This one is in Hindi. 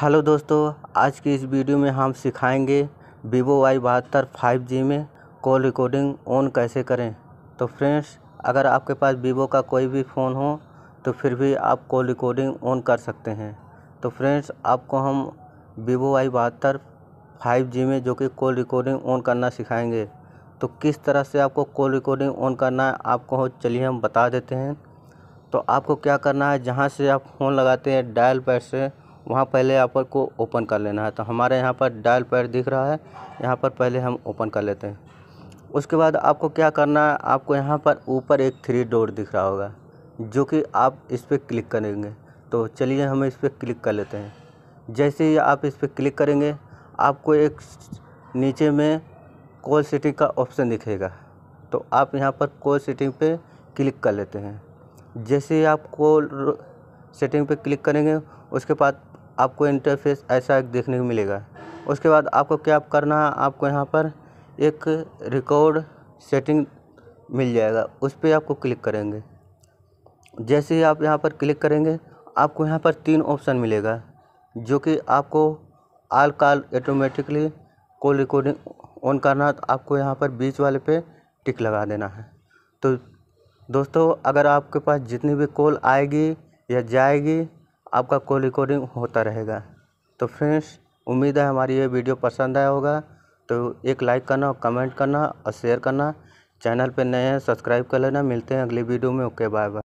हेलो दोस्तों आज की इस वीडियो में हम सिखाएंगे वीवो वाई बहत्तर फाइव जी में कॉल रिकॉर्डिंग ऑन कैसे करें तो फ्रेंड्स अगर आपके पास वीवो का कोई भी फ़ोन हो तो फिर भी आप कॉल रिकॉर्डिंग ऑन कर सकते हैं तो फ्रेंड्स आपको हम वीवो वाई बहत्तर फाइव जी में जो कि कॉल रिकॉर्डिंग ऑन करना सिखाएंगे तो किस तरह से आपको कॉल रिकॉर्डिंग ऑन करना है आपको हो चलिए हम बता देते हैं तो आपको क्या करना है जहाँ से आप फ़ोन लगाते हैं डायल पैड से वहाँ पहले आप को ओपन कर लेना है तो हमारे यहाँ पर डायल पैड दिख रहा है यहाँ पर पहले हम ओपन कर लेते हैं उसके बाद आपको क्या करना है आपको यहाँ पर ऊपर एक थ्री डोर दिख रहा होगा जो कि आप इस पर क्लिक करेंगे तो चलिए हम इस पर क्लिक कर लेते हैं जैसे ही आप इस पर क्लिक करेंगे आपको एक नीचे में कॉल सेटिंग का ऑप्शन दिखेगा तो आप यहाँ पर कॉल सेटिंग पे क्लिक कर लेते हैं जैसे ही आप कॉल सेटिंग पे क्लिक करेंगे उसके बाद आपको इंटरफ़ेस ऐसा देखने को मिलेगा उसके बाद आपको क्या करना है आपको यहाँ पर एक रिकॉर्ड सेटिंग मिल जाएगा उस पर आपको क्लिक करेंगे जैसे ही आप यहाँ पर क्लिक करेंगे आपको यहाँ पर तीन ऑप्शन मिलेगा जो कि आपको all call automatically call recording on करना है तो आपको यहाँ पर बीच वाले पे टिक लगा देना है तो दोस्तों अगर आपके पास जितनी भी कॉल आएगी या जाएगी आपका कॉल रिकॉर्डिंग होता रहेगा तो फ्रेंड्स उम्मीद है हमारी ये वीडियो पसंद आया होगा तो एक लाइक करना और कमेंट करना और शेयर करना चैनल पे नए हैं सब्सक्राइब कर लेना मिलते हैं अगली वीडियो में ओके बाय बाय